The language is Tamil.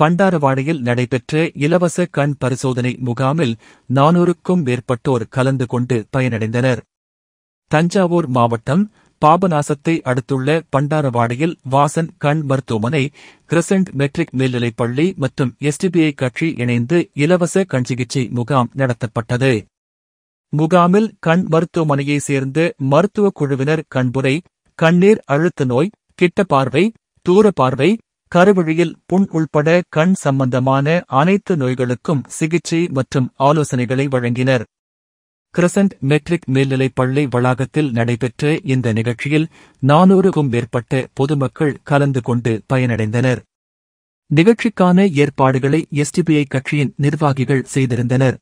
பண்டாரவாடையில் நடைபெற்ற இலவச கண் பரிசோதனை முகாமில் நானூறுக்கும் மேற்பட்டோர் கலந்து கொண்டு பயனடைந்தனர் தஞ்சாவூர் மாவட்டம் பாபநாசத்தை அடுத்துள்ள பண்டாரவாடையில் வாசன் கண் மருத்துவமனை கிரசண்ட் மெட்ரிக் மேல்நிலைப்பள்ளி மற்றும் எஸ்டிபிஐ கட்சி இணைந்து இலவச கண் சிகிச்சை முகாம் நடத்தப்பட்டது முகாமில் கண் மருத்துவமனையைச் சேர்ந்த மருத்துவக் குழுவினர் கண்புரை கண்ணீர் அழுத்த நோய் கிட்ட பார்வை தூர பார்வை கருவழியில் புண் உள்பட கண் சம்பந்தமான அனைத்து நோய்களுக்கும் சிகிச்சை மற்றும் ஆலோசனைகளை வழங்கினர் கிரசன்ட் மெட்ரிக் மேல்நிலைப் பள்ளி வளாகத்தில் நடைபெற்ற இந்த நிகழ்ச்சியில் நானூறுக்கும் மேற்பட்ட பொதுமக்கள் கலந்து கொண்டு பயனடைந்தனர் நிகழ்ச்சிக்கான ஏற்பாடுகளை எஸ்டிபிஐ கட்சியின் நிர்வாகிகள் செய்திருந்தனர்